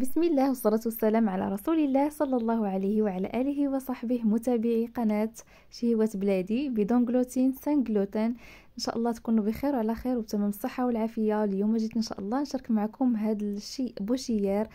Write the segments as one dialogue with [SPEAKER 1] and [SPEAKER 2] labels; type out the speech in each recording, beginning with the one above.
[SPEAKER 1] بسم الله والصلاة والسلام على رسول الله صلى الله عليه وعلى آله وصحبه متابعي قناة شهوة بلادي بدون جلوتين سان جلوتين ان شاء الله تكونوا بخير وعلى خير وبتمام الصحه والعافيه اليوم جيت ان شاء الله نشارك معكم هذا الشيء بوشيار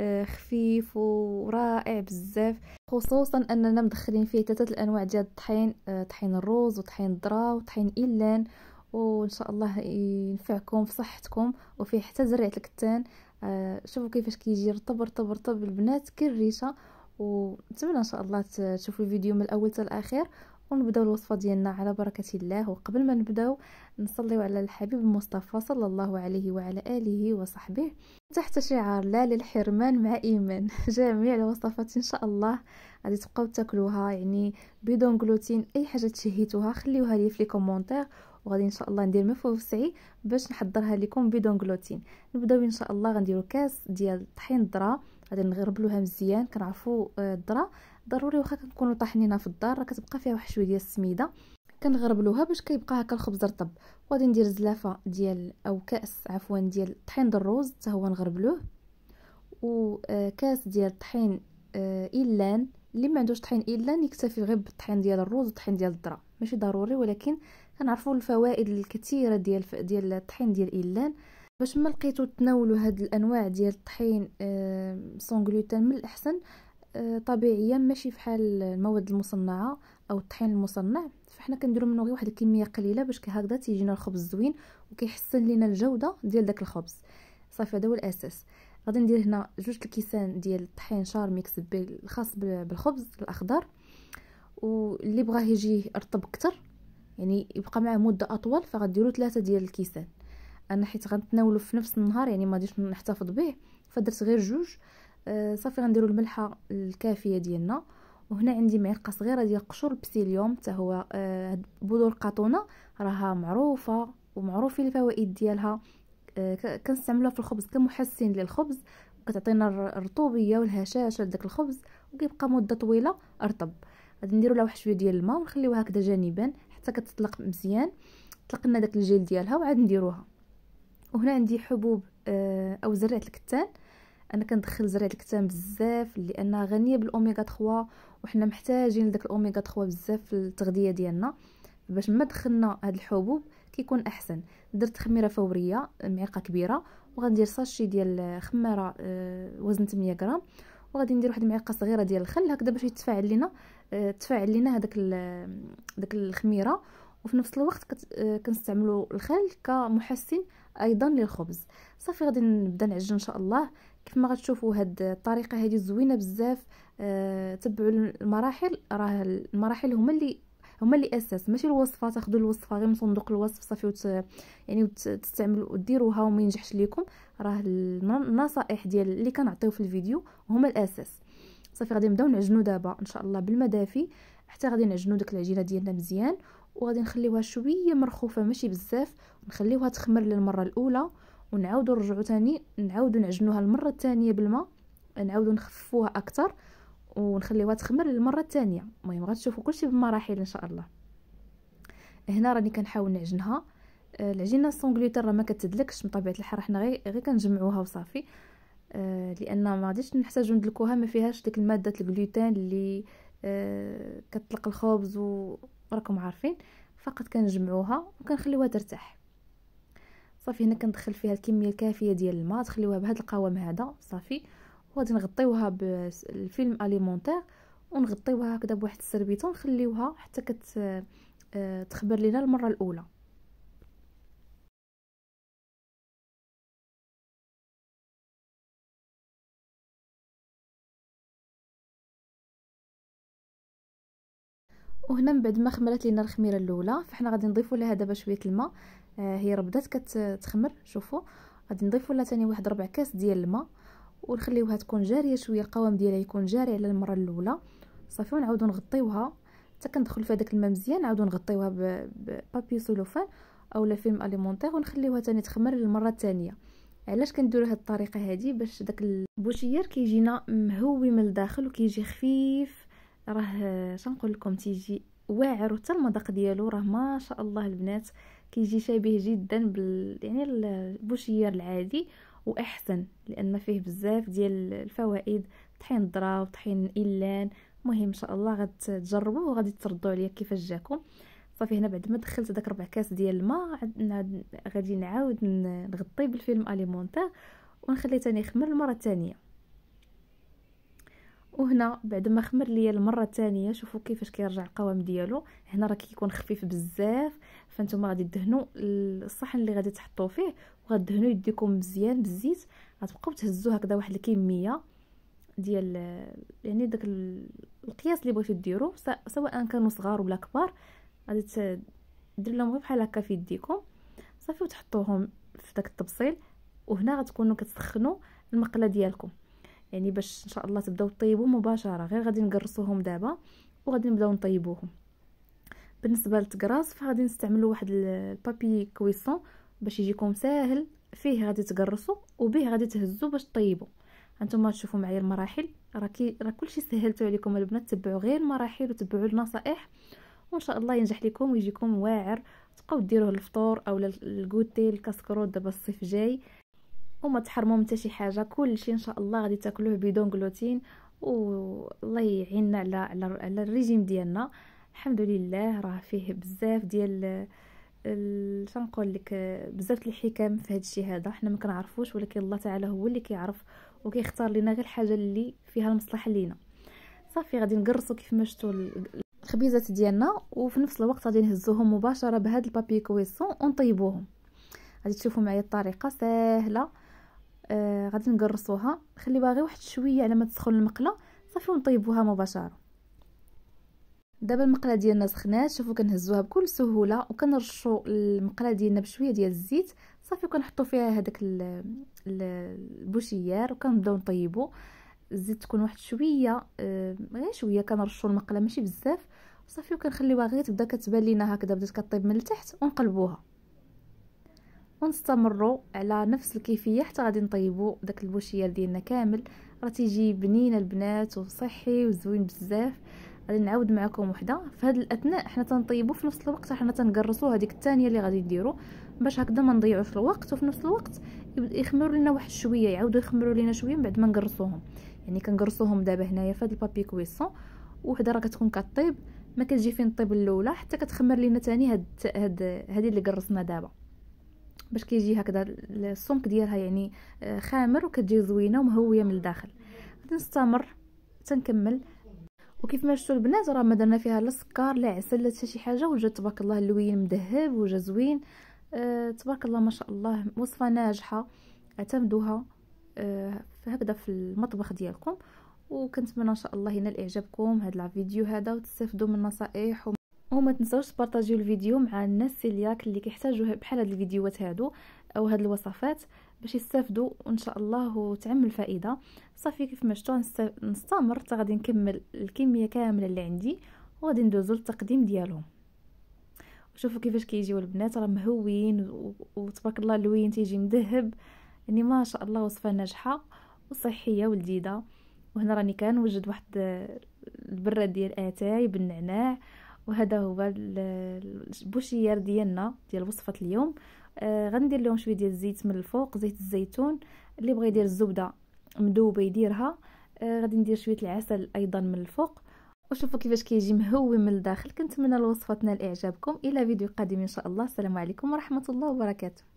[SPEAKER 1] آه، خفيف ورائع بزاف خصوصا اننا مدخلين فيه ثلاثه الانواع ديال الطحين آه، طحين الروز وطحين الذره وطحين إيلان وان شاء الله ينفعكم في صحتكم وفي حتى زريعه الكتان آه، شوفوا كيفاش كيجي رطب رطب رطب البنات كالريشه ونتمنى ان شاء الله تشوفوا الفيديو من الاول حتى الاخير ونبداو الوصفه ديالنا على بركه الله وقبل ما نبداو نصليو على الحبيب المصطفى صلى الله عليه وعلى اله وصحبه تحت شعار لا للحرمان مع ايمان جميع الوصفات ان شاء الله غادي تبقاو تاكلوها يعني بدون غلوتين اي حاجه تشهيتوها خليوها لي في لي كومونتير وغادي ان شاء الله ندير ما وسعي باش نحضرها لكم بدون غلوتين نبداو ان شاء الله غنديرو كاس ديال طحين الذره غادي نغربلوها مزيان كنعرفوا آه، الذره ضروري واخا كنكونوا طاحنينها في الدار راه كتبقى فيها واحد شويه ديال السميده كنغربلوها باش كيبقى هكا الخبز رطب وغادي ندير زلافه ديال او كاس عفوا ديال طحين الرز حتى هو نغربلوه وكاس آه، ديال طحين آه، ايلان اللي ما عندوش طحين ايلان يكتفي غير بالطحين ديال الرز والطحين ديال الذره ماشي ضروري ولكن كنعرفوا الفوائد الكثيره ديال ديال الطحين ديال ايلان باش ما لقيتو تناولوا هاد الانواع ديال الطحين سون آه، غلوتين من الاحسن آه، طبيعيا ماشي فحال المواد المصنعه او الطحين المصنع فحنا كنديروا منه غير واحد الكميه قليله باش هكذا تيجينا الخبز زوين وكيحسن لينا الجوده ديال داك الخبز صافي هذا هو الاساس غادي ندير هنا جوج الكيسان ديال الطحين شار ميكس الخاص بالخبز الاخضر واللي بغاه يجي رطب اكثر يعني يبقى معاه مده اطول فغديروا ثلاثة ديال الكيسان انا حيت غنتناولو في نفس النهار يعني ما غاديش نحتفظ به فدرت غير جوج آه، صافي غنديرو الملحه الكافيه ديالنا وهنا عندي معلقه صغيره ديال قشور البسيليوم حتى هو آه، بذور قاطونه راها معروفه ومعروفين الفوائد ديالها آه، كنستعملوها في الخبز كمحسن للخبز كتعطينا الرطوبيه والهشاشه لذاك الخبز وكيبقى مده طويله رطب غادي نديروا لها واحد شويه ديال الماء ونخليوها هكذا جانبا حتى كتطلق مزيان طلقنا داك الجيل ديالها وعاد نديروها وهنا عندي حبوب آه، او زرعه الكتان انا كندخل زرعه الكتان بزاف لانها غنيه بالاوميغا 3 وحنا محتاجين لداك الاوميغا 3 بزاف في التغذيه ديالنا باش ما دخلنا هاد الحبوب كيكون احسن درت خميره فوريه معلقه كبيره وغندير ساشي ديال آه، خماره آه، وزن 8 غرام وغادي ندير واحد المعلقه صغيره ديال الخل هكذا باش يتفاعل لينا تفاعل لينا هذاك داك الخميره وفي نفس الوقت آه، كنستعملوا الخل كمحسن ايضا للخبز صافي غادي نبدا نعجن ان شاء الله كيف ما غتشوفوا هاد الطريقه هادي زوينه بزاف أه تبعوا المراحل راه المراحل هما اللي هما اللي اساس ماشي الوصفه تاخذوا الوصفه غير من صندوق الوصف صافي وت... يعني تستعملوا ديروها وما ينجحش ليكم راه النصائح ديال اللي كنعطيو في الفيديو هما الاساس صافي غادي نبداو نعجنوا دابا ان شاء الله بالمدافي حتى غادي نعجنو داك العجينه ديالنا مزيان وغادي نخليوها شويه مرخوفه ماشي بزاف ونخليوها تخمر للمره الاولى ونعاودو نرجعو تاني نعاودو نعجنوها المره الثانيه بالماء نعاودو نخففوها اكثر ونخليوها تخمر للمره الثانيه المهم غتشوفوا كلشي بمراحل ان شاء الله هنا راني كنحاول نعجنها آه، العجينه سون راه ما كتدلكش بطبيعه الحال حنا غير غير كنجمعوها وصافي آه، لان ما غاديش نحتاجو ندلكوها ما فيهاش ديك الماده الجلوتين اللي آه، كطلق الخبز وراكم عارفين فقط كنجمعوها وكنخليوها ترتاح صافي هنا كندخل فيها الكميه الكافيه ديال الماء تخليوها بهذا القوام هذا صافي وغادي نغطيوها بالفيلم اليمونتير ونغطيوها هكذا بواحد السربيطه ونخليوها حتى كت آه، تخبر لينا المره الاولى وهنا من بعد ما خمرت لينا الخميره الاولى فحنا غادي نضيفوا لها دابا شويه الماء آه هي راه بدات كتخمر شوفوا غادي نضيفوا لها ثاني واحد ربع كاس ديال الماء ونخليوها تكون جاريه شويه القوام ديالها يكون جاري على المره الاولى صافي ونعاودو نغطيوها حتى كندخل في هذاك الماء مزيان نعاودو نغطيوها ببابي سولوفان اولا فيلم اليمونتير ونخليوها ثاني تخمر للمره الثانيه علاش كنديروا هذه الطريقه هذه باش داك البوشيير كيجينا مهوي من الداخل وكيجي خفيف راه شنقول لكم تيجي واعر وحتى المذاق ديالو راه ما شاء الله البنات كيجي شبيه جدا بال يعني البوشير العادي واحسن لان فيه بزاف ديال الفوائد طحين الذره وطحين الان مهم ان شاء الله غتجربوه وغادي تردوا عليا كيفاش جاكم صافي هنا بعد ما دخلت داك ربع كاس ديال الماء غادي نعاود نغطي بالفيلم اليمونتا ونخليه تاني يخمر المره الثانيه وهنا بعد ما خمر ليا المره الثانيه شوفوا كيفاش كيرجع القوام ديالو هنا راه كيكون خفيف بزاف فانتوما غادي تدهنوا الصحن اللي غادي تحطوا فيه وغتدهنوا يديكم مزيان بالزيت غتبقاو تهزوا هكذا واحد الكميه ديال يعني داك القياس اللي بغيتو ديرو سواء كانوا صغار ولا كبار غادي دير لهم غير بحال هكا في يديكم صافي وتحطوهم في داك التبصيل وهنا غتكونوا كتسخنوا المقله ديالكم يعني باش ان شاء الله تبداو طيبو مباشره غير غادي نقرصوهم دابا وغادي نبداو نطيبوهم بالنسبه للتقراص فغادي نستعملوا واحد البابي كويسون باش يجيكم ساهل فيه غادي تقرصوا وبه غادي تهزوا باش طيبوا هانتوما تشوفوا معايا المراحل راه راه كلشي سهلته عليكم البنات تبعوا غير المراحل وتبعوا النصائح وان شاء الله ينجح لكم ويجيكم واعر تبقاو ديروه للفطور او للكوتي الكسكروت دابا الصيف جاي وما تحرموا من حتى شي حاجه كلشي ان شاء الله غادي تاكلوه بدون غلوتين والله يعيننا على على الريجيم ديالنا الحمد لله راه فيه بزاف ديال شنقول لك بزاف الحكم في هذا الشيء هذا حنا ما كنعرفوش ولكن الله تعالى هو اللي كيعرف وكيختار لنا غير الحاجه اللي فيها المصلحه لينا صافي غادي نقرصو كيف ما شفتوا الخبيزات ديالنا وفي نفس الوقت غادي نهزوهم مباشره بهذا البابي كويسون ونطيبوهم غادي تشوفوا معايا الطريقه سهله آه غادي نقرصوها خليوها غير واحد شويه على ما تسخن المقله صافي ونطيبوها مباشره دابا المقله ديالنا سخنات شوفوا كنهزوها بكل سهوله وكنرشوا المقله ديالنا بشويه ديال الزيت صافي وكنحطوا فيها هذاك البوشيار وكنبداو نطيبوا الزيت تكون واحد شويه آه غير شويه كنرشوا المقله ماشي بزاف صافي وكنخليوها غير تبدا كتبان لينا هكذا بدات كطيب من التحت ونقلبوها ونستمروا على نفس الكيفيه حتى غادي نطيبوا داك البوشيال ديالنا كامل راه تيجي بنين البنات وصحي وزوين بزاف غادي نعاود معكم وحده في هذا الاثناء حنا تنطيبوا في نفس الوقت حنا تنقرصوا هذيك الثانيه اللي غادي ديروا باش هكذا ما نضيعوش الوقت وفي نفس الوقت يخمروا لنا واحد شويه يعاودوا يخمروا لنا شويه من بعد ما نقرصوهم يعني كنقرصوهم دابا هنايا في هذا البابي كويسون وحده راه كتكون كطيب ما كتجي فين طيب الاولى حتى كتخمر لينا ثاني هاد هاد هذه اللي قرصنا دابا باش كيجي هكذا السمك ديالها يعني آه، خامر وكتجي زوينه ومهويه من الداخل نستمر تنكمل وكيف ما شفتوا البنات راه ما درنا فيها لا سكر لا عسل لا شي حاجه وجا تبارك الله اللوين مذهب وجا زوين أه تبارك الله ما شاء الله وصفه ناجحه اعتمدوها أه هكذا في المطبخ ديالكم وكنتمنى ان شاء الله ينال اعجابكم هذا الفيديو هذا وتستافدوا من النصائح وما تنساوش تبارطاجيو الفيديو مع الناس سيلياك اللي كيحتاجوا بحال هاد الفيديوهات هادو او هاد الوصفات باش يستافدوا وان شاء الله وتعم الفائده صافي كيف ما شفتوا نستمر حتى غادي نكمل الكميه كامله اللي عندي وغادي ندوزو للتقديم ديالهم شوفوا كيفاش كيجيو البنات راه مهوين وتبارك الله اللوين تيجي مذهب يعني ما شاء الله وصفه ناجحه وصحيه ولذيذه وهنا راني كنوجد واحد البراد ديال اتاي بالنعناع وهذا هو البوشيار ديالنا ديال وصفه اليوم آه غندير لهم شويه ديال الزيت من الفوق زيت الزيتون اللي بغى يدير الزبده مذوبه يديرها آه غادي ندير شويه العسل ايضا من الفوق وشوفوا كيفاش كيجي مهوي من الداخل كنتمنى الوصفه تنال اعجابكم الى فيديو قادم ان شاء الله السلام عليكم ورحمه الله وبركاته